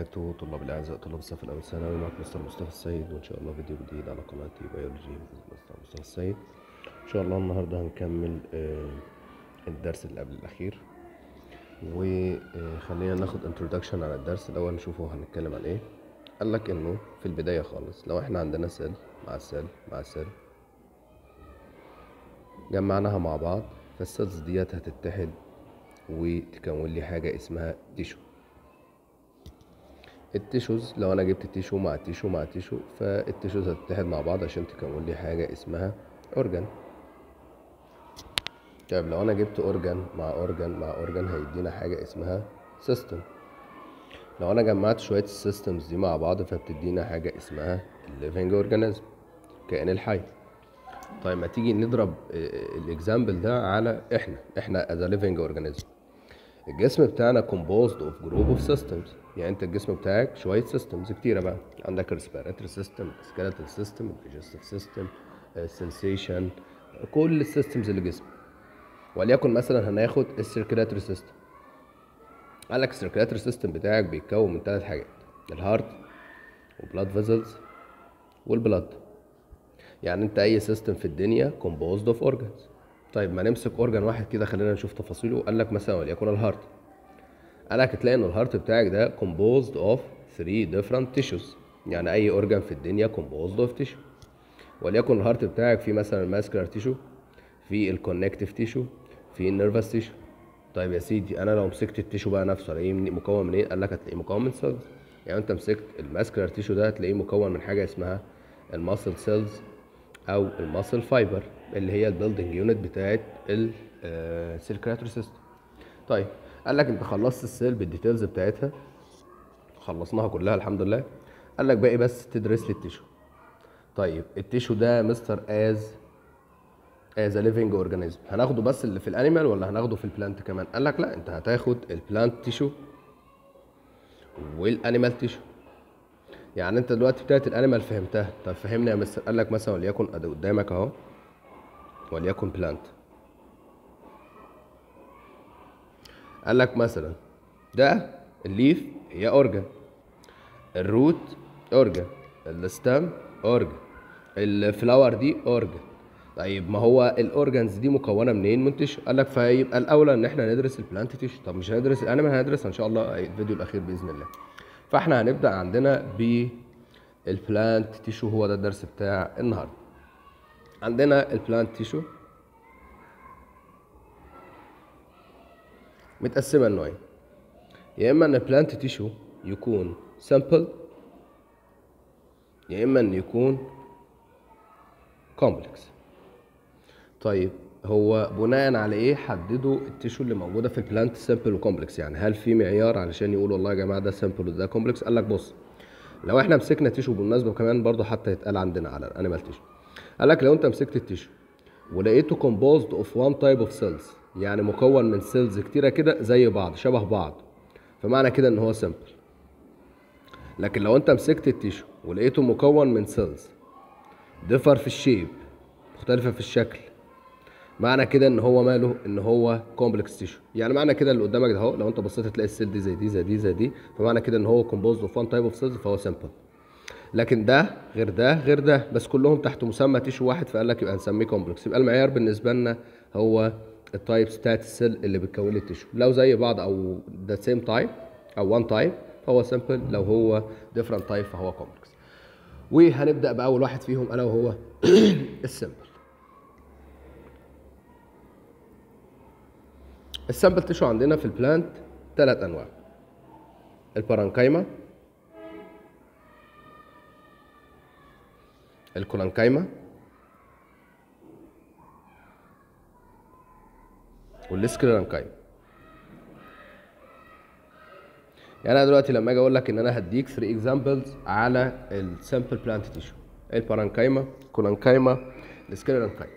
وبركاته طلاب الأعزاء طلاب الصف الأول ثانوي معكم مستر مصطفى السيد وإن شاء الله فيديو جديد على قناة بيولوجي مستر مصطفى السيد إن شاء الله النهاردة هنكمل آه، الدرس اللي قبل الأخير وخلينا ناخد انترودكشن على الدرس الأول نشوفه هنتكلم عن إيه قال لك إنه في البداية خالص لو إحنا عندنا سيل مع سيل مع سيل جمعناها مع بعض فالسيلز ديت هتتحد وتكون لي حاجة اسمها تيشو التيشوز لو انا جبت تيشو مع تيشو مع تيشو فالتيشوز هتتحد مع بعض عشان تكون لي حاجه اسمها اورجان طيب لو انا جبت اورجان مع اورجان مع اورجان هيدينا حاجه اسمها سيستم لو انا جمعت شويه السيستمز دي مع بعض فبتدينا حاجه اسمها الليفنج اورجانيزم الكائن الحي طيب ما تيجي نضرب الاكزامبل ده على احنا احنا از ليفنج اورجانيزم الجسم بتاعنا composed of group of systems يعني انت الجسم بتاعك شويه systems كتيره بقى عندك respiratory system skeletal system digestive system sensation كل السيستمز اللي جسم وليكن مثلا هناخد circulatory system قال لك circulatory system بتاعك بيتكون من ثلاث حاجات ال heart blood vessels فيزلز blood يعني انت اي سيستم في الدنيا composed of organs طيب ما نمسك اورجان واحد كده خلينا نشوف تفاصيله قال لك مثلا وليكن الهارت قال لك هتلاقي ان الهارت بتاعك ده كومبوزد اوف 3 ديفرنت تيشوز يعني اي اورجان في الدنيا كومبوزد اوف تيشو وليكن الهارت بتاعك فيه مثلا الماسكلر تيشو في الكونكتيف تيشو في النيرفس تيشو طيب يا سيدي انا لو مسكت التيشو بقى نفسه الاقيه مكون من ايه قال لك هتلاقيه مكون من سيلز يعني انت مسكت الماسكلر تيشو ده هتلاقيه مكون من حاجه اسمها الماسل سيلز او الماسل فايبر اللي هي البيلدنج يونت بتاعت السيركلاتوري آه، سيستم طيب قال لك انت خلصت السيل بالديتيلز بتاعتها خلصناها كلها الحمد لله قال لك باقي بس تدرس لي التيشو طيب التيشو ده مستر از از ا ليفنج اورجانيزم هناخده بس اللي في الانيمال ولا هناخده في البلانت كمان قال لك لا انت هتاخد البلانت تيشو والانيمال تيشو يعني انت دلوقتي بتاعت الانيمال فهمتها طب فهمني يا مستر قال لك مثلا وليكن قدامك اهو وليكن بلانت قال لك مثلا ده الليف هي اورجن الروت اورجن الستام اورجن الفلاور دي اورجن طيب ما هو الاورجنز دي مكونه منين منتش قال لك فيبقى الاولى ان احنا ندرس البلانت تيشو طب مش هندرس ما هندرسها ان شاء الله الفيديو الاخير باذن الله فاحنا هنبدا عندنا بالبلانت تيشو هو ده الدرس بتاع النهارده عندنا البلانت تيشو متقسمة لنوعين يا إما أن البلانت تيشو يكون سامبل يا إما أن يكون كومبلكس طيب هو بناء على ايه حددوا التيشو اللي موجوده في البلانت سامبل وكومبلكس يعني هل في معيار علشان يقول والله يا جماعه ده سامبل وده كومبلكس قال لك بص لو احنا مسكنا تيشو بالمناسبه وكمان برضه حتى يتقال عندنا على الانيمال تيشو قال لك لو انت مسكت التيشو ولقيته كومبوزد اوف وان تايب اوف سيلز يعني مكون من سيلز كتيره كده زي بعض شبه بعض فمعنى كده ان هو سمبل لكن لو انت مسكت التيشو ولقيته مكون من سيلز ديفر في الشيب مختلفه في الشكل معنى كده ان هو ماله ان هو كومبلكس تيشو يعني معنى كده اللي قدامك ده اهو لو انت بصيت هتلاقي السيل دي زي دي زي دي زي دي فمعنى كده ان هو كومبوزد اوف وان تايب اوف سيلز فهو سمبل لكن ده غير ده غير ده بس كلهم تحت مسمى تيشو واحد فقال لك يبقى هنسميه كومبلكس يبقى المعيار بالنسبه لنا هو التايب بتاعت السيل اللي بتكون التيشو لو زي بعض او ذا سيم تايب او وان تايب فهو سمبل لو هو ديفرنت تايب فهو كومبلكس وهنبدا باول واحد فيهم الا وهو السمبل السامبل تيشو عندنا في البلانت ثلاث انواع البارانكايما الكولانكايما والسكليرانكايما يعني انا دلوقتي لما اجي اقول لك ان انا هديك 3 اكزامبلز على السامبل بلانت تيشو البارانكايما كولانكايما السكليرانكايما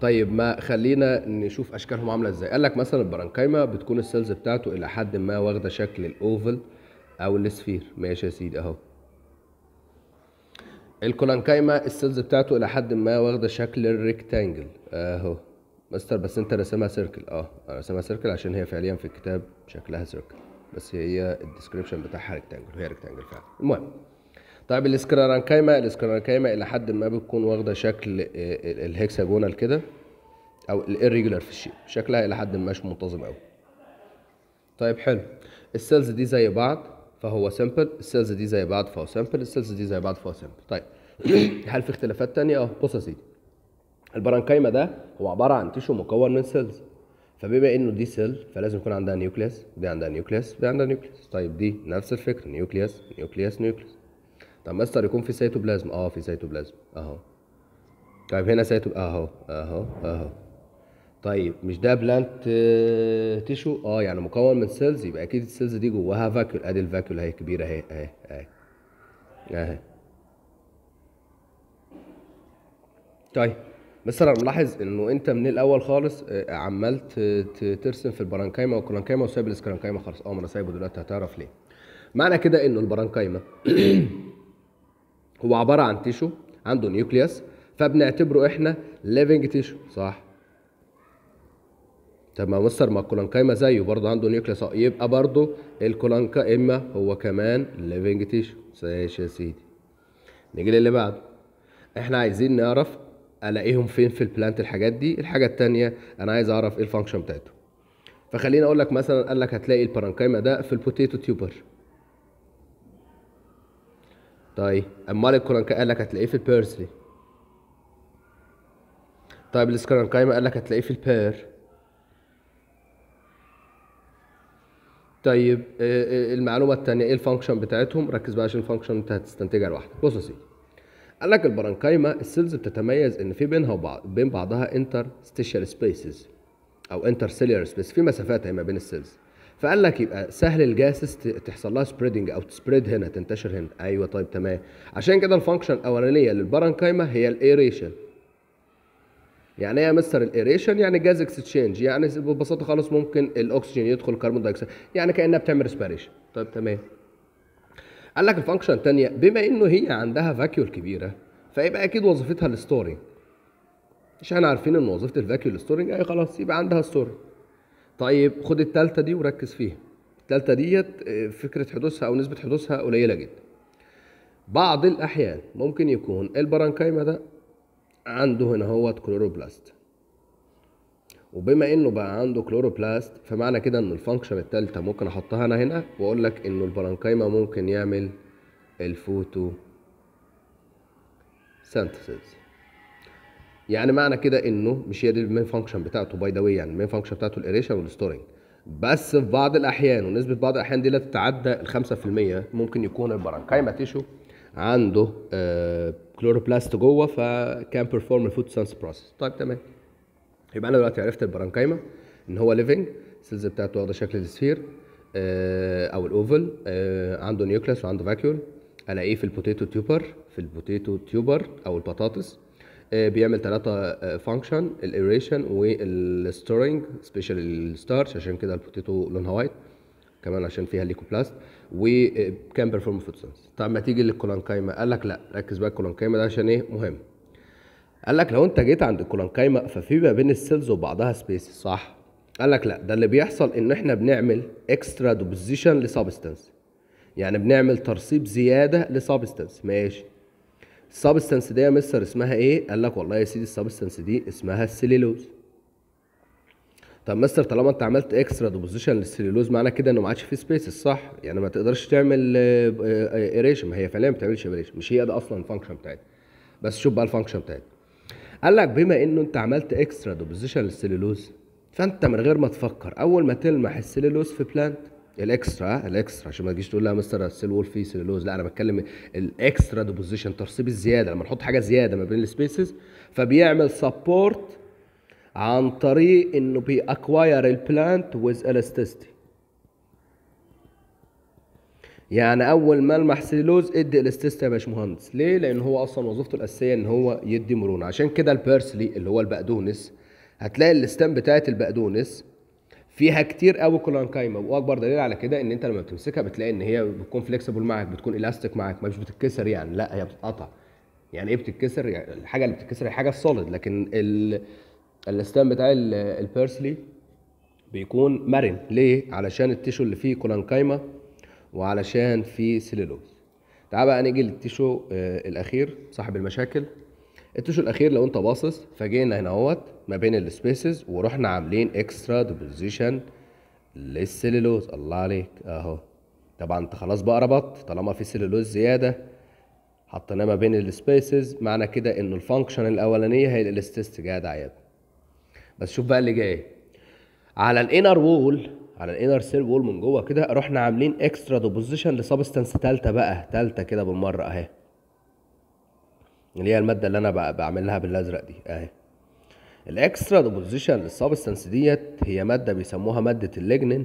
طيب ما خلينا نشوف اشكالهم عامله ازاي قال لك مثلا البارانكايما بتكون السيلز بتاعته الى حد ما واخده شكل الاوفل او السفير ماشي يا سيدي اهو الكولانكايما السيلز بتاعته الى حد ما واخده شكل الريكتانجل اهو مستر بس انت رسمها سيركل اه انا رسمها سيركل عشان هي فعليا في الكتاب شكلها سيركل بس هي الديسكريبشن بتاعها ريكتانجل هي ريكتانجل فعلا المهم طيب الاسكرارانكايما الاسكرارانكايما الى حد ما بتكون واخده شكل الهكساجونال كده او الاريجولار في الشيب شكلها الى حد ما مش منتظم قوي طيب حلو السيلز دي زي بعض فهو سمبل السيلز دي زي بعض فهو سمبل السيلز دي زي بعض فهو سمبل طيب هل في اختلافات تانية اه بص يا سيدي البرانكايما ده هو عباره عن تيشو مكون من سيلز فبما انه دي سيل فلازم يكون عندها نيوكليس دي عندها نيوكليس دي عندها نيوكليس طيب دي نفس الفكره نيوكليس نيوكليس نيوكليس طب مستر يكون في سيتوبلازم اه في سيتوبلازم اهو طيب هنا سيتوبلازم اهو اهو اهو طيب مش ده بلانت آه، تيشو اه يعني مكون من سيلز يبقى اكيد السيلز دي جواها فاكيول ادي الفاكيول اهي كبيره اهي اهي اهي اهي طيب بس انا ملاحظ انه انت من الاول خالص آه، عمال آه، ترسم في البرانكايما والكرانكايما وسايب الاسكرانكايما خالص اه ما انا سايبه دلوقتي هتعرف ليه معنى كده انه البرانكايما هو عباره عن تيشو عنده نيوكليوس فبنعتبره احنا ليفنج تيشو صح طب ما مستر ما الكولانكايما زيه برضه عنده نيوكليس آه، يبقى برضه الكولانكا اما هو كمان ليفنج تيشو ماشي يا سيدي نيجي للي بعده احنا عايزين نعرف الاقيهم فين في البلانت الحاجات دي الحاجه الثانيه انا عايز اعرف ايه الفانكشن بتاعته فخليني اقول لك مثلا قال لك هتلاقي البارانكايما ده في البوتيتو تيوبر طيب امال الكولانكا قال لك هتلاقيه في البيرسلي طيب الاسكرانكايما قال لك هتلاقيه في البير طيب آه، آه، المعلومه الثانيه ايه الفانكشن بتاعتهم ركز بقى عشان الفانكشن انت هتستنتجها لوحدك بص يا سيدي قال لك البرانكايما السيلز بتتميز ان في بينها وبعض بين بعضها انتر ستيشال سبيسز او انتر سيلير سبيس في مسافات ما بين السيلز فقال لك يبقى سهل الجاسس تحصل لها سبريدنج او تسبريد هنا تنتشر هنا ايوه طيب تمام عشان كده الفانكشن الاولانيه للبرانكايما هي الايريشن يعني ايه يا مستر الايريشن يعني جاز اكستشينج يعني ببساطه خالص ممكن الاكسجين يدخل الكربون دايكسيد يعني كانها بتعمل ريسبيريشن طيب تمام قال لك الفانكشن الثانيه بما انه هي عندها فاكيول كبيره فيبقى اكيد وظيفتها الستورنج مش احنا عارفين ان وظيفه الفاكيول الستورنج اي خلاص يبقى عندها ستورنج طيب خد الثالثه دي وركز فيها الثالثه ديت آه، فكره حدوثها او نسبه حدوثها قليله جدا بعض الاحيان ممكن يكون البرانكايما ده عنده هنا هوت كلوروبلاست وبما انه بقى عنده كلوروبلاست فمعنى كده ان الفانكشن الثالثه ممكن احطها انا هنا واقول لك انه البرانكايما ممكن يعمل الفوتو سنتسيز يعني معنى كده انه مش هي دي المين فانكشن بتاعته باي ذا واي يعني المين فانكشن بتاعته الاريشن والستورنج بس في بعض الاحيان ونسبه بعض الاحيان دي لا تتعدى ال 5% ممكن يكون البرانكايما تيشو عنده آه كلوروبلاست جوه فكان بيرفورم الفوت سانس بروسس طيب تمام يبقى انا دلوقتي عرفت البرانكايما ان هو ليفنج السيلز بتاعته واخده شكل السفير آه، او الاوفل آه، عنده نيوكليس وعنده فاكيول الاقيه في البوتيتو تيوبر في البوتيتو تيوبر او البطاطس آه، بيعمل ثلاثة فانكشن الايريشن والستورنج سبيشال الستارش عشان كده البوتيتو لونها وايت كمان عشان فيها ليكوبلاست وكان بيرفورم فوتسنس طب ما تيجي للكولانكايما قال لك لا ركز بقى الكولانكايما ده عشان ايه مهم قال لك لو انت جيت عند الكولانكايما ففي ما بين السيلز وبعضها سبيس صح قال لك لا ده اللي بيحصل ان احنا بنعمل اكسترا دوبوزيشن لسبستنس يعني بنعمل ترسيب زياده لسبستنس ماشي السبستنس دي يا مستر اسمها ايه قال لك والله يا سيدي السبستنس دي اسمها السليلوز طب مستر طالما انت عملت اكسترا ديبوزيشن للسليلوز معنى كده انه ما عادش في سبيسز صح يعني ما تقدرش تعمل ايريشن آه، آه، آه، ما هي فعليا ما بتعملش ايريشن مش هي ده اصلا الفانكشن بتاعتها بس شوف بقى الفانكشن بتاعتها قال لك بما انه انت عملت اكسترا ديبوزيشن للسليلوز فانت من غير ما تفكر اول ما تلمح السليلوز في بلانت الاكسترا الإكسترا عشان ما تجيش تقول لها مستر السيل وول في سليلوز لا انا بتكلم الاكسترا ديبوزيشن ترسيب الزياده لما نحط حاجه زياده ما بين السبيسز فبيعمل سبورت عن طريق انه بي اكواير البلانت ويز الاستيستي يعني اول ما المحسيلوز سيلوز ادي الاستيستي يا باشمهندس ليه لان هو اصلا وظيفته الاساسيه ان هو يدي مرونه عشان كده البيرسلي اللي هو البقدونس هتلاقي الاستام بتاعت البقدونس فيها كتير قوي كولانكايما واكبر دليل على كده ان انت لما بتمسكها بتلاقي ان هي بتكون فليكسبل معاك بتكون الاستيك معاك مش بتتكسر يعني لا هي بتتقطع يعني ايه بتتكسر يعني الحاجه اللي بتتكسر هي حاجه سوليد لكن ال الاستام بتاع البيرسلي بيكون مرن ليه علشان التيشو اللي فيه كولانكايما وعلشان فيه سيلولوز تعال بقى نيجي للتيشو آه، الاخير صاحب المشاكل التيشو الاخير لو انت باصص فجينا هنا اهوت ما بين السبيسز ورحنا عاملين اكسترا ديبوزيشن للسيلولوز الله عليك اهو طبعا انت خلاص بقى ربطت طالما في سيلولوز زياده حطيناه ما بين السبيسز معنى كده ان الفانكشن الاولانيه هي الالاستيست جاد دعيات بس شوف بقى اللي جاي على الانر وول على الانر سيل وول من جوه كده رحنا عاملين اكسترا ديبوزيشن لسبستانس ثالثه بقى ثالثه كده بالمره اهي اللي هي الماده اللي انا بعمل لها بالازرق دي اهي الاكسترا ديبوزيشن للسبستانس ديت هي ماده بيسموها ماده الليجنين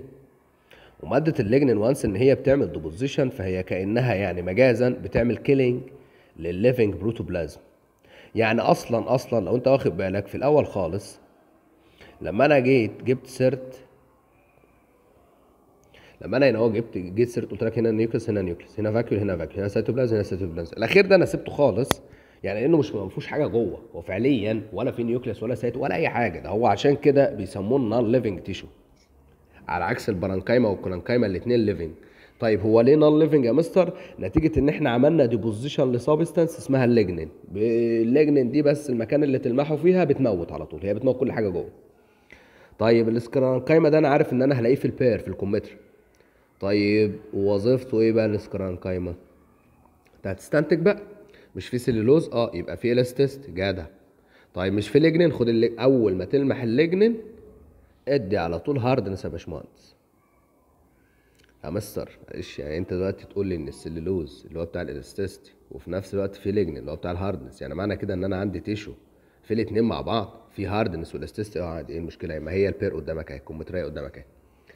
وماده الليجنين وانس ان هي بتعمل ديبوزيشن فهي كانها يعني مجازا بتعمل كيلينج للليفنج بروتوبلازم يعني اصلا اصلا لو انت واخد بالك في الاول خالص لما انا جيت جبت سيرت لما انا هنا اهو جبت جيت سيرت قلت لك هنا نيوكلس هنا نيوكلس هنا فاكيول هنا فاكيول هنا سيتوبلازم هنا سيتوبلازم الاخير ده انا سبته خالص يعني لانه مش ما فيهوش حاجه جوه هو فعليا ولا في نيوكليس ولا سيت ولا اي حاجه ده هو عشان كده بيسموه نون ليفنج تيشو على عكس البرانكايما والكولانكايما الاثنين ليفنج طيب هو ليه نون ليفنج يا مستر نتيجه ان احنا عملنا ديبوزيشن لسابستنس اسمها الليجنين الليجنين دي بس المكان اللي تلمحه فيها بتموت على طول هي بتموت كل حاجه جوه طيب الاسكران قايمة ده انا عارف ان انا هلاقيه في البير في الكمبيوتر طيب وظيفته ايه بقى الاسكران قايمة انت هتستنتج بقى مش في سيلولوز اه يبقى في الاستست جدع طيب مش في لجنن خد اللي اول ما تلمح اللجنن ادي على طول هاردنس يا باشمهندس همستر معلش يعني انت دلوقتي تقول لي ان السلولوز اللي هو بتاع الاستست وفي نفس الوقت في لجنن اللي هو بتاع الهاردنس يعني معنى كده ان انا عندي تيشو في الاثنين مع بعض في هاردنس والاستيستي ايه المشكله ما هي البير قدامك اهي الكومتريه قدامك اهي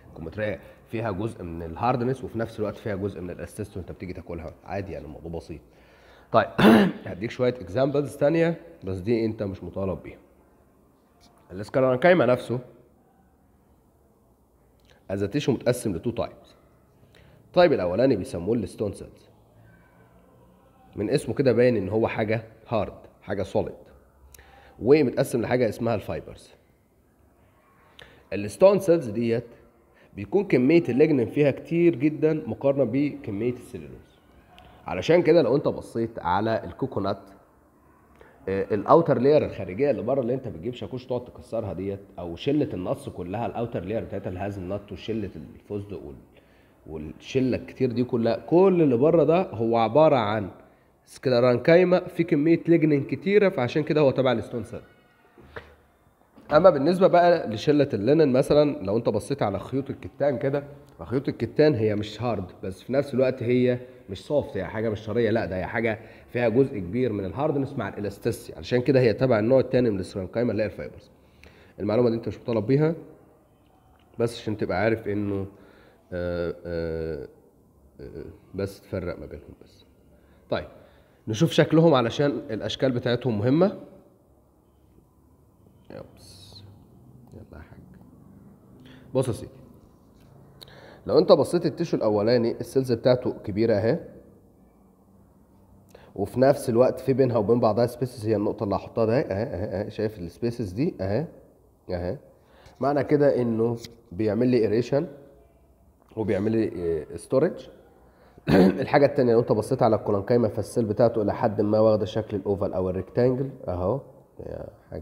الكومتريه فيها جزء من الهاردنس وفي نفس الوقت فيها جزء من الاستيست وانت بتيجي تاكلها عادي يعني الموضوع بسيط طيب هديك شويه اكزامبلز ثانيه بس دي انت مش مطالب بيها الاسكالانكايما نفسه از تيشو متقسم لتو تايبس التايب الاولاني بيسموه الستون سيلز من اسمه كده باين ان هو حاجه هارد حاجه سوليد ومتقسم لحاجه اسمها الفايبرز الستون سيلز ديت بيكون كميه الليجنين فيها كتير جدا مقارنه بكميه السيلولوز علشان كده لو انت بصيت على الكوكونات آه، الاوتر لير الخارجيه اللي بره اللي انت بتجيب شاكوش تقعد تكسرها ديت او شله النص كلها الاوتر لير بتاعتها الهازل النط وشله الفستق والشله الكتير دي كلها كل اللي بره ده هو عباره عن سكلارانكايما في كميه لجنين كتيره فعشان كده هو تبع الستون سيل اما بالنسبه بقى لشله اللينن مثلا لو انت بصيت على خيوط الكتان كده فخيوط الكتان هي مش هارد بس في نفس الوقت هي مش سوفت هي حاجه مش شريه لا ده هي حاجه فيها جزء كبير من الهاردنس مع الالاستيسي علشان كده هي تبع النوع الثاني من السيرانكايما اللي هي الفايبرز المعلومه دي انت مش مطالب بيها بس عشان تبقى عارف انه آه، آه، آه، بس تفرق ما بينهم بس طيب نشوف شكلهم علشان الاشكال بتاعتهم مهمه يلا يا حاج بص يا سيدي لو انت بصيت التيشو الاولاني السيلز بتاعته كبيره اهي وفي نفس الوقت في بينها وبين بعضها سبيسز هي النقطه اللي هحطها ده اهي اهي اهي شايف السبيسز دي اهي اهي معنى كده انه بيعمل لي اريشن وبيعمل لي ستورج آه، الحاجه الثانيه لو انت بصيت على الكولانكايما فالسيل بتاعته الى حد ما واخده شكل الاوفال او الريكتانجل اهو يا حاج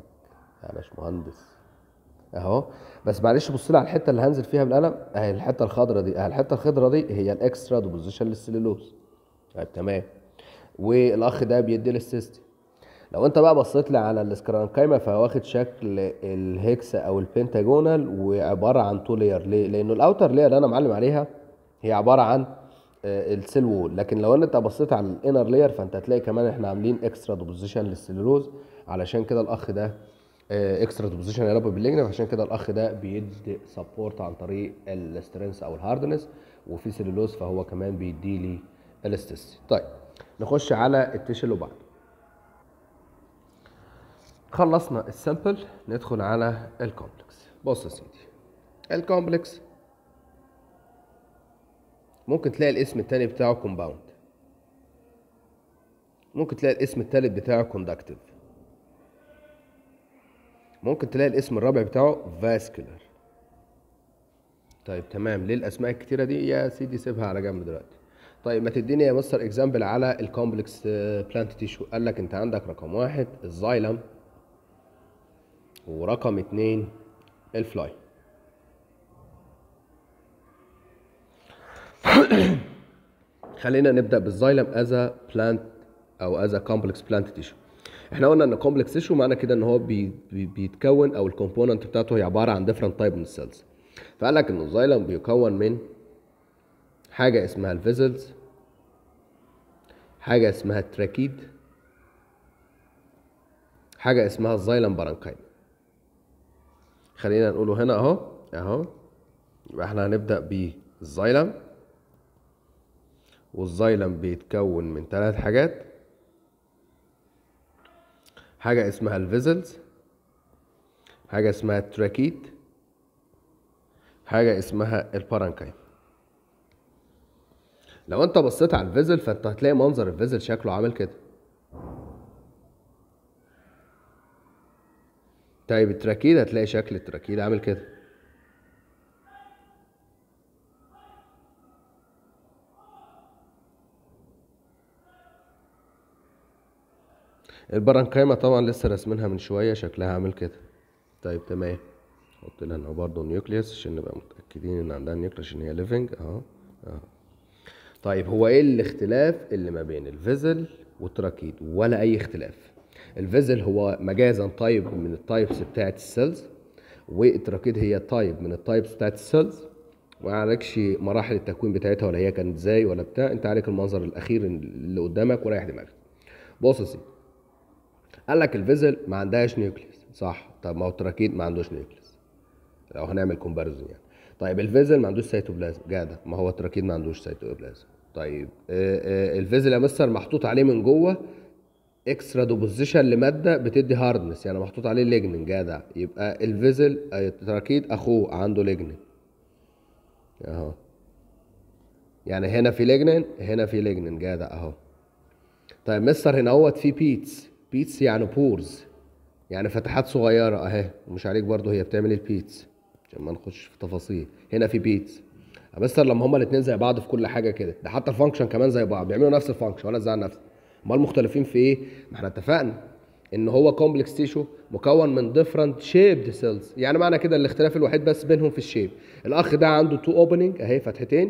يا باشمهندس اهو بس معلش بص لي على الحته اللي هنزل فيها بالقلم اهي الحته الخضراء دي اهي الحته الخضراء دي هي الاكسترا دوبوزيشن للسليلوز طيب تمام والاخ ده بيدي للسيستم لو انت بقى بصيت لي على الاسكرانكايما فهو واخد شكل الهكس او البنتاجونال وعباره عن تو لير ليه؟ لانه الاوتر لير اللي انا معلم عليها هي عباره عن آه، السيل وول لكن لو انت بصيت على الانر لاير فانت هتلاقي كمان احنا عاملين اكسترا دوبوزيشن للسيلولوز علشان كده الاخ ده اكسترا دوبوزيشن يا رب باللجنه عشان كده الاخ ده بيدي سبورت عن طريق السترينس او الهاردنس وفي سيلولوز فهو كمان بيدي لي الاستس طيب نخش على التيشن اللي بعده خلصنا السامبل ندخل على الكومبلكس بص يا سيدي الكومبلكس ممكن تلاقي الاسم التاني بتاعه كومباوند ممكن تلاقي الاسم التالت بتاعه كوندكتيف ممكن تلاقي الاسم الرابع بتاعه فاسكولار طيب تمام ليه الاسماء الكتيره دي يا سيدي سيبها على جنب دلوقتي طيب ما تديني يا مستر اكزامبل على الكومبلكس بلانت تيشو قال لك انت عندك رقم واحد الزايلم ورقم اتنين الفلاي خلينا نبدا بالزايلم از بلانت او از كومبلكس بلانت تيشو احنا قلنا ان كومبلكس تيشو معنى كده ان هو بي بي بيتكون او الكومبوننت بتاعته هي عباره عن ديفرنت تايب من السيلز فقال لك ان الزايلم بيكون من حاجه اسمها الفيزلز حاجه اسمها التراكيد حاجه اسمها الزايلم برانكايم خلينا نقوله هنا اهو اهو يبقى احنا هنبدا بالزايلم والزايلم بيتكون من ثلاث حاجات حاجة اسمها الفيزلز حاجة اسمها التراكيت حاجة اسمها البارانكايم لو انت بصيت على الفيزل فانت هتلاقي منظر الفيزل شكله عامل كده طيب التراكيد هتلاقي شكل التراكيد عامل كده البرانكيما طبعا لسه راسمينها من شويه شكلها عامل كده طيب تمام حط لها هنا برضه نيوكليوس عشان نبقى متاكدين ان عندها نيوكليوس عشان هي ليفنج اهو اهو طيب هو ايه الاختلاف اللي ما بين الفيزل والتراكيد ولا اي اختلاف الفيزل هو مجازا طيب من التايبس بتاعت السيلز والتراكيد هي تايب من التايبس بتاعت السيلز وما عليكش مراحل التكوين بتاعتها ولا هي كانت ازاي ولا بتاع انت عليك المنظر الاخير اللي قدامك ورايح دماغك بص يا سيدي قال لك الفيزل ما عندهاش نيوكليس صح طب ما هو التراكيد ما عندوش نيوكليس لو هنعمل كومباريزون يعني طيب الفيزل ما عندوش سيتوبلازم جدع ما هو التراكيد ما عندوش سيتوبلازم طيب آه، آه، الفيزل يا مستر محطوط عليه من جوه اكسترا دوبوزيشن لماده بتدي هاردنس يعني محطوط عليه ليجنين جدع يبقى الفيزل آه، التراكيد اخوه عنده ليجنين اهو يعني هنا في ليجنين هنا في ليجنين جدع اهو طيب مستر هنا اهوت في بيتس بيتس يعني بورز يعني فتحات صغيره اهي ومش عليك برضو هي بتعمل البيتس عشان ما نخش في تفاصيل هنا في بيتس بس لما هما الاثنين زي بعض في كل حاجه كده ده حتى الفانكشن كمان زي بعض بيعملوا نفس الفانكشن ولا زي نفس امال مختلفين في ايه ما احنا اتفقنا ان هو كومبلكس تيشو مكون من ديفرنت شيبد سيلز يعني معنى كده الاختلاف الوحيد بس بينهم في الشيب الاخ ده عنده تو اوبننج اهي فتحتين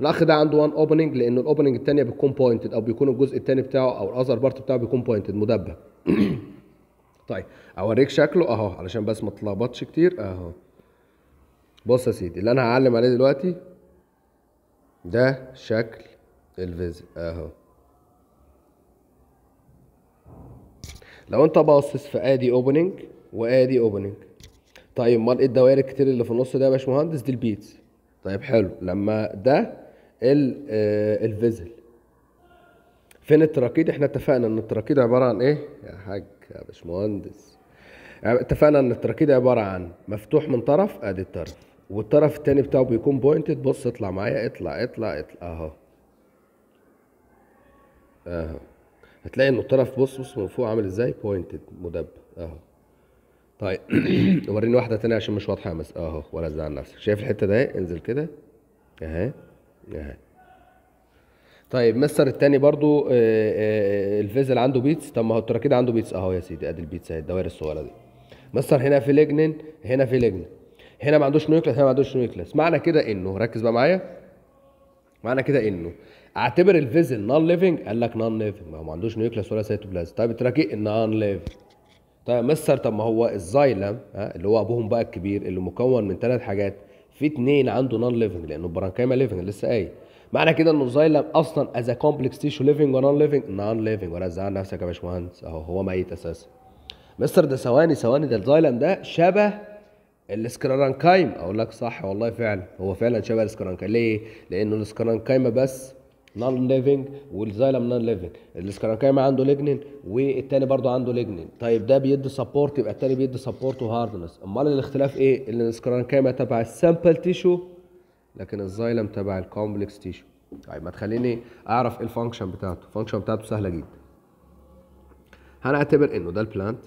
الاخ ده عنده وان اوبننج لان الاوبننج الثانيه بتكون بوينتد او بيكون الجزء الثاني بتاعه او الاذر بارت بتاعه بيكون بوينتد مدبب طيب اوريك شكله اهو علشان بس ما تلخبطش كتير اهو بص يا سيدي اللي انا هعلم عليه دلوقتي ده شكل الفيز اهو لو انت باصص في ادي اوبننج وادي اوبننج طيب امال ايه الدوائر الكتير اللي في النص ده يا باشمهندس دي البيتس طيب حلو لما ده آه، الفيزل فين التراكيد احنا اتفقنا ان التراكيد عباره عن ايه يا حاج يا باشمهندس اتفقنا ان التراكيد عباره عن مفتوح من طرف ادي الطرف والطرف الثاني بتاعه بيكون بوينتد بص اطلع معايا اطلع اطلع اطلع اهو اهو هتلاقي ان الطرف بص بص من فوق عامل ازاي بوينتد مدبب اهو طيب وريني واحده تانية عشان مش واضحه بس اهو ولا زعل نفسك شايف الحته ده انزل كده اهي اهي طيب مستر التاني برضو آه، آه، الفيزل عنده بيتس طب ما هو التراكيد عنده بيتس اهو يا سيدي ادي البيتس اهي الدوائر الصغيره دي مستر هنا في لجنن هنا في لجنن هنا ما عندوش نيوكلاس هنا ما عندوش نيوكلاس معنى كده انه ركز بقى معايا معنى كده انه اعتبر الفيزل نون ليفنج قال لك نون ليفنج ما هو ما عندوش نيوكلاس ولا سيتوبلازم طيب التراكيد نون ليفنج طيب مستر طب ما هو الزايلم اللي هو ابوهم بقى الكبير اللي مكون من ثلاث حاجات في اثنين عنده نون ليفنج لانه البرانكايما ليفنج لسه قايل معنى كده ان الزايلم اصلا از كومبلكس تيشو ليفنج ونون ليفنج نون ليفنج ولا تزعل نفسك يا باشمهندس اهو هو ميت اساسا مستر ده ثواني ثواني ده الزايلم ده شبه السكرانكايم اقول لك صح والله فعلا هو فعلا شبه السكرانكايم ليه؟ لانه السكرانكايم بس نون ليفنج والزايلم نون ليفنج الاسكرانكايما عنده ليجنين والتاني برضه عنده ليجنين طيب ده بيدي سبورت يبقى التاني بيدي سبورت وهاردنس امال الاختلاف ايه ان الاسكرانكايما تبع السامبل تيشو لكن الزايلم تبع الكومبلكس تيشو طيب ما تخليني اعرف ايه الفانكشن بتاعته الفانكشن بتاعته سهله جدا هنعتبر انه ده البلانت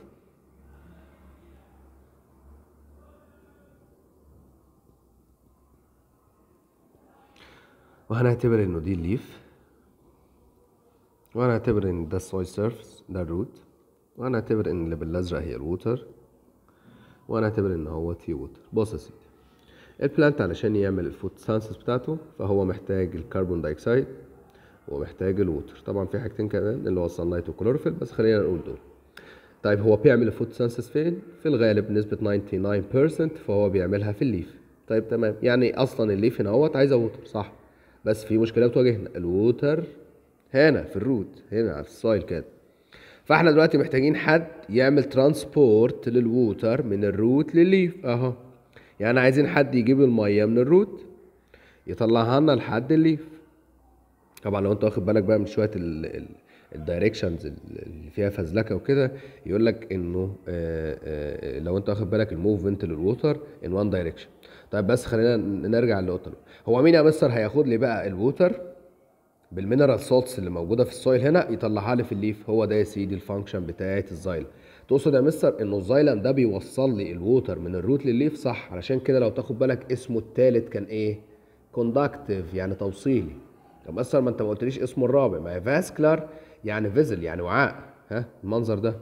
وهنعتبر انه دي الليف وهنعتبر ان ده السويل سيرفس ده الروت وهنعتبر ان اللي بالازرق هي الووتر وهنعتبر ان هو تي ووتر بص يا سيدي البلانت علشان يعمل الفوتوسانسس بتاعته فهو محتاج الكربون دايكسايد ومحتاج الووتر طبعا في حاجتين كمان اللي هو الصنايت والكلوروفيل بس خلينا نقول دول طيب هو بيعمل الفوتوسانسس فين في الغالب بنسبه 99% فهو بيعملها في الليف طيب تمام يعني اصلا الليف هنا هو عايزه ووتر صح بس في مشكله بتواجهنا الووتر هنا في الروت هنا على السايل كده فاحنا دلوقتي محتاجين حد يعمل ترانسبورت للووتر من الروت للليف اهو يعني عايزين حد يجيب الميه من الروت يطلعها لنا لحد الليف طبعا لو انت واخد بالك بقى من شويه الدايركشنز اللي فيها فزلكه وكده يقول لك انه لو انت واخد بالك الموفمنت للووتر ان وان دايركشن طيب بس خلينا نرجع لاوتنو هو مين يا مستر هياخد لي بقى الووتر بالمينرال سولتس اللي موجوده في السويل هنا يطلعها لي في الليف هو ده يا سيدي الفانكشن بتاعت الزايلم تقصد يا مستر انه الزايلم ده بيوصل لي الووتر من الروت للليف صح علشان كده لو تاخد بالك اسمه الثالث كان ايه كوندكتيف يعني توصيلي يا مستر ما انت ما قلتليش اسمه الرابع ما هي فاسكلار يعني فيزل يعني وعاء ها المنظر ده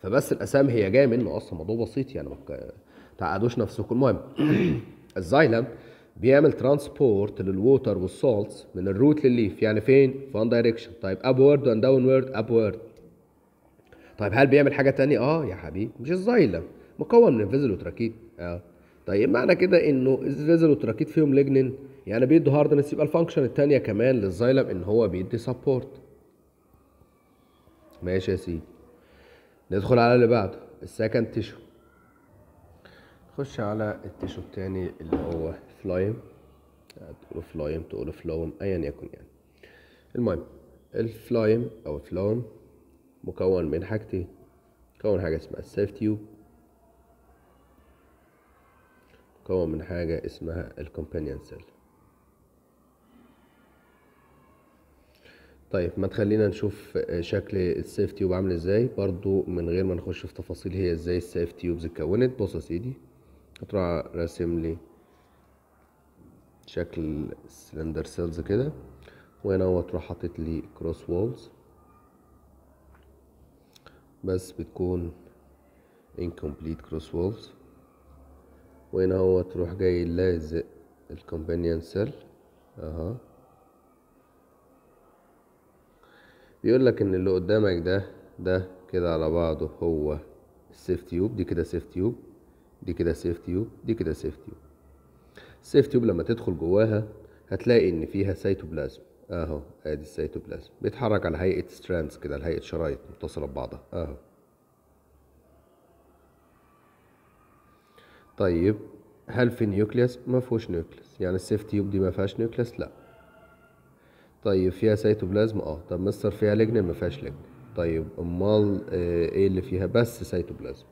فبس الاسامي هي جايه منه اصلا موضوع بسيط يعني ما تعقدوش نفسكم المهم الزايلم بيعمل ترانسبورت للووتر والسولتس من الروت للليف يعني فين في وان دايركشن طيب ابورد وان داونورد ابورد طيب هل بيعمل حاجه تانية اه يا حبيبي مش الزايلم مكون من الفيزل وتراكيت اه طيب معنى كده انه الفيزل وتراكيت فيهم لجنن يعني بيدوا هاردنس يبقى الفانكشن التانية كمان للزايلم ان هو بيدي سبورت ماشي يا سيدي ندخل على اللي بعده السكند تيشو خش على التيشو التاني اللي هو فلايم تقولوا فلايم تقولوا فلوم ايا يكن يعني المهم الفلايم او الفلوم مكون من حاجتين مكون حاجة اسمها السيف تيوب مكون من حاجة اسمها الكومبانيون سيل طيب ما تخلينا نشوف شكل السيف تيوب عامل ازاي برضو من غير ما نخش في تفاصيل هي ازاي السيف تيوبز اتكونت بص يا سيدي هتروح راسم لي شكل السلندر سيلز كده وهنا هو تروح حاطط لي كروس وولز بس بتكون incomplete cross walls وهنا هو تروح جاي لازق الكومبانيون سيل اها بيقول لك ان اللي قدامك ده ده كده على بعضه هو السيف تيوب دي كده سيف تيوب دي كده سيف تيوب دي كده سيف تيوب السيف تيوب لما تدخل جواها هتلاقي ان فيها سيتوبلازم اهو ادي السيتوبلازم بيتحرك على هيئه ستراندز كده على هيئه شرايط متصله ببعضها اهو طيب هل في نيوكليس ما فيهوش نيوكليس يعني السيف تيوب دي ما فيهاش نيوكليس لا طيب فيها سيتوبلازم اه طب مستر فيها لجنه ما فيهاش لجنه طيب امال آه، ايه اللي فيها بس سيتوبلازم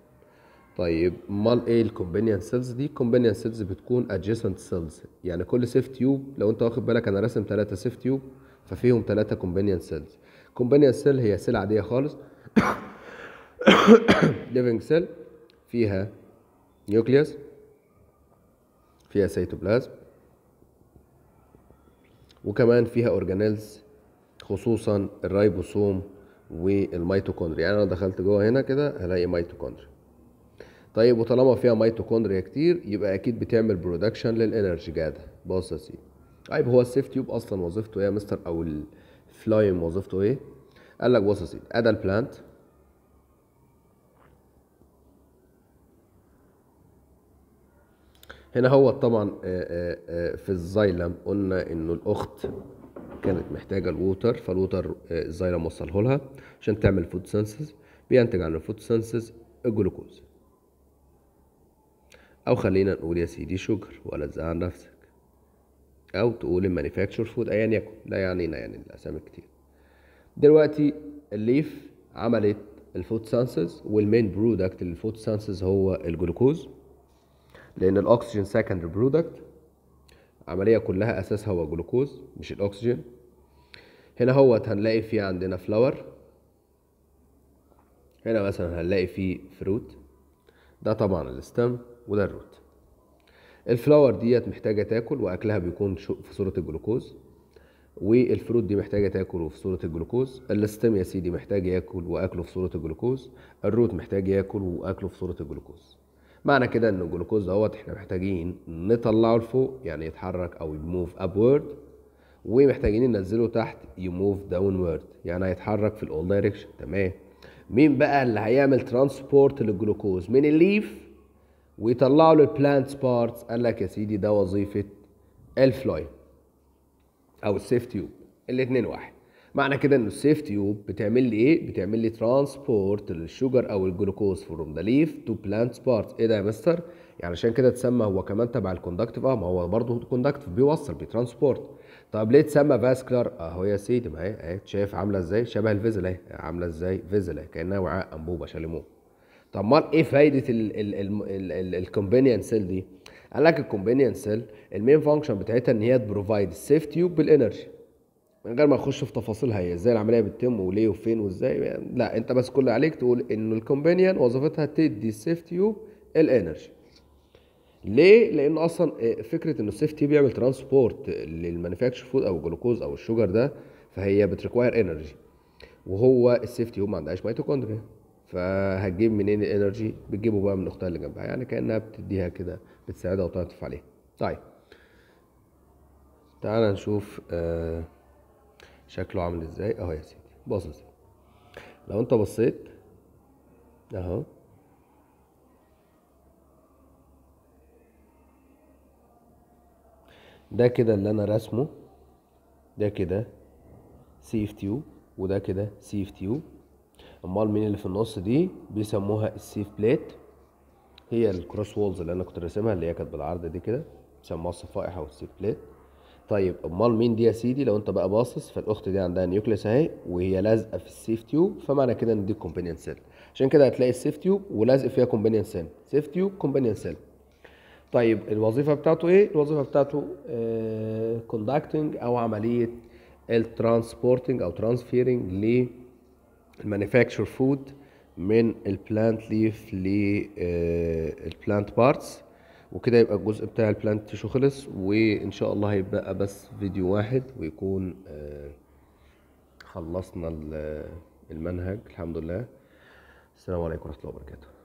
طيب امال ايه الكومبينيان سيلز دي الكومبينيان سيلز بتكون ادجيسنت سيلز يعني كل سيف تيوب لو انت واخد بالك انا راسم ثلاثه سيف تيوب ففيهم ثلاثه كومبينيان سيلز كومبينيان سيل هي سيل عاديه خالص ليفنج سيل فيها نيوكليوس فيها سيتوبلازم وكمان فيها اورجانيلز خصوصا الرايبوسوم والميتوكوندري يعني انا لو دخلت جوه هنا كده هلاقي ميتوكوندري طيب وطالما فيها ميتوكوندريا كتير يبقى اكيد بتعمل برودكشن للانرجي جاده بص يا سيدي طيب هو السيف تيوب اصلا وظيفته ايه يا مستر او الفلايم وظيفته ايه قال لك بص يا سيدي ادى البلانت هنا هو طبعا آه، آه، آه، في الزايلم قلنا انه الاخت كانت محتاجه الووتر فالووتر الزايلم وصله لها عشان تعمل فوتوسنسز بينتج عن الفوتوسنسز الجلوكوز أو خلينا نقول يا سيدي شوجر ولا تزعل نفسك أو تقول المانيفاكتشر فود أيا يكن لا يعنينا يعني الأسامي كتير دلوقتي الليف عملت الفود سانسز والمين برودكت للفود سانسز هو الجلوكوز لأن الأكسجين سكند برودكت العملية كلها أساسها هو جلوكوز مش الأكسجين هنا هوت هنلاقي فيه عندنا فلاور هنا مثلا هنلاقي فيه فروت ده طبعا الستم وده الروت الفلاور ديت محتاجه تاكل واكلها بيكون في صوره الجلوكوز والفروت دي محتاجه تاكل وفي صوره الجلوكوز اللستم يا سيدي محتاج ياكل واكله في صوره الجلوكوز الروت محتاج ياكل واكله في صوره الجلوكوز معنى كده ان الجلوكوز دوت احنا محتاجين نطلعه لفوق يعني يتحرك او يموف ابورد ومحتاجين ننزله تحت يموف داونورد يعني هيتحرك في الاول دايركشن تمام مين بقى اللي هيعمل ترانسبورت للجلوكوز من الليف ويطلعوا له البلانت بارتس قال لك يا سيدي ده وظيفه الفلاي او السيف تيوب الاثنين واحد معنى كده ان السيف تيوب بتعمل لي ايه بتعمل لي ترانسبورت للشوجر او الجلوكوز فروم ذا ليف تو بلانت بارتس ايه ده يا مستر يعني عشان كده اتسمى هو كمان تبع الكوندكتيف اه ما هو برضه كوندكتيف بيوصل بيترانسبورت طب ليه اتسمى فاسكلر اهو يا سيدي ما اهي شايف عامله ازاي شبه الفيزل اهي عامله ازاي فيزل كانها وعاء انبوبه شلموه طب امال ايه فايده الكومبينيان سيل دي قال لك الكومبينيان سيل المين فانكشن بتاعتها ان هي تبروفايد السيف تيوب بالانرجي من غير ما اخش في تفاصيلها هي ازاي العمليه بتتم وليه وفين وازاي لا انت بس كل اللي عليك تقول ان الكومبينيان وظيفتها تدي السيف تيوب الانرجي ليه؟ لان اصلا آه، فكره ان السيف تيوب بيعمل ترانسبورت للمانيفاكتشر فود او الجلوكوز او الشوجر ده فهي بتريكواير انرجي وهو السيف تيوب ما عندهاش ميتوكوندريا فهتجيب منين الانرجي بتجيبه بقى من اختها اللي جنبها يعني كانها بتديها كده بتساعدها وتعطف عليها طيب تعال نشوف آه شكله عامل ازاي اهو يا سيدي بص يا سيدي لو انت بصيت اهو ده كده اللي انا راسمه ده كده سي اف تيو وده كده سي اف تيو امال مين اللي في النص دي بيسموها السيف بليت هي الكروس وولز اللي انا كنت راسمها اللي هي كانت بالعرض دي كده بيسموها الصفائح او السيف بليت طيب امال مين دي يا سيدي لو انت بقى باصص فالاخت دي عندها نيوكليس اهي وهي لازقه في السيف تيوب فمعنى كده ان دي كومبانيون سيل عشان كده هتلاقي السيف تيوب ولازق فيها كومبينيان سيل سيف تيوب كومبينيان سيل طيب الوظيفه بتاعته ايه الوظيفه بتاعته كوندكتنج آه او عمليه الترانسبورتنج او ترانسفيرنج ل المانيفاكتشر فود من البلانت ليف للبلانت بارتس وكده يبقى الجزء بتاع البلانت تشو خلص وان شاء الله هيبقى بس فيديو واحد ويكون آه، خلصنا آه، المنهج الحمد لله السلام عليكم ورحمه الله وبركاته